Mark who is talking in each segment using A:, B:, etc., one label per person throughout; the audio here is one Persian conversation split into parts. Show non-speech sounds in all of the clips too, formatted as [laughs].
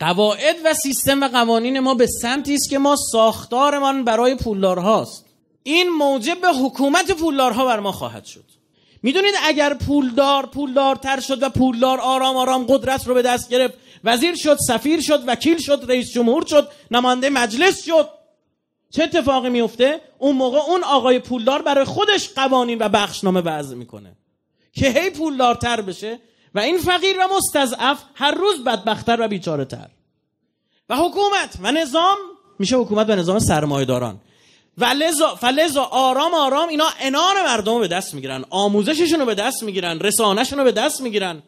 A: قواعد و سیستم و قوانین ما به سمتی است که ما ساختارمان برای پولدارهاست این موجب به حکومت پولدارها بر ما خواهد شد میدونید اگر پولدار پولدارتر شد و پولدار آرام آرام قدرت رو به دست گرفت وزیر شد سفیر شد وکیل شد رئیس جمهور شد نماینده مجلس شد چه اتفاقی میفته اون موقع اون آقای پولدار برای خودش قوانین و بخشنامه وضع میکنه که هی پولدارتر بشه و این فقیر و مستضعف هر روز بدبختتر و بیچاره تر و حکومت و نظام میشه حکومت و نظام سرمایه داران. و لذا, فلزا آرام آرام اینا انان مردم رو به دست میگیرن آموزششون رو به دست میگیرن رسانهشون رو به دست میگیرن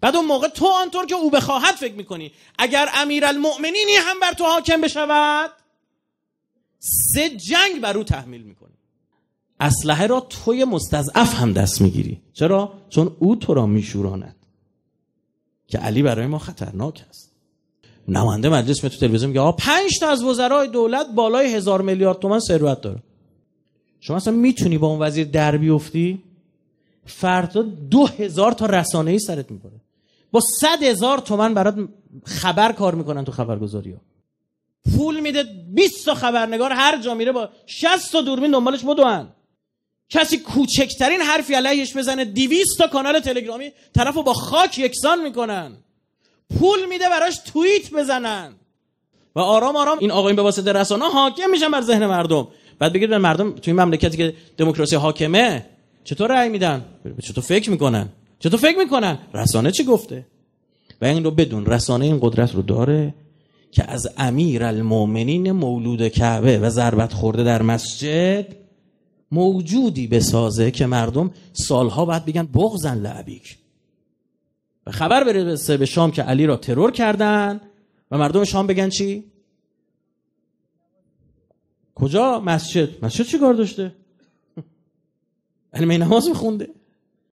A: بعد اون موقع تو آنطور که او بخواهد فکر میکنی اگر المؤمنینی هم بر تو حاکم بشود سه جنگ بر او تحمیل میکنی اسلحه را توی مستضعف هم دست میگیری چرا چون او تو را میشوراند که علی برای ما خطرناک است نماینده مجلس می تو تلویزیون میگه آ 5 تا از وزرای دولت بالای هزار میلیارد تومن ثروت داره شما اصلا میتونی با اون وزیر در بیفتی فردا دو هزار تا رسانه ای سرت میبره با صد هزار تومن برات خبر کار میکنن تو خبرگزاری ها پول میده 20 تا خبرنگار هر جا میره با 60 تا دوربین دنبالش کسی کوچکترین حرفی علیهش بزنه دیویست تا کانال تلگرامی طرف رو با خاک یکسان میکنن پول میده براش توییت بزنن و آرام آرام این آقایون به واسطه رسانه حاکم میشن بر ذهن مردم بعد بگید مردم توی این مملکتی که دموکراسی حاکمه چطور رأی میدن چطور فکر میکنن چطور فکر میکنن رسانه چی گفته و این رو بدون رسانه این قدرت رو داره که از امیر مولود کعبه و ضربت خورده در مسجد موجودی بسازه که مردم سالها بعد بگن بغزن لعبیک و خبر برسه به شام که علی را ترور کردن و مردم شام بگن چی؟ کجا مسجد؟ مسجد چی کار داشته؟ [laughs] می نماز بخونده؟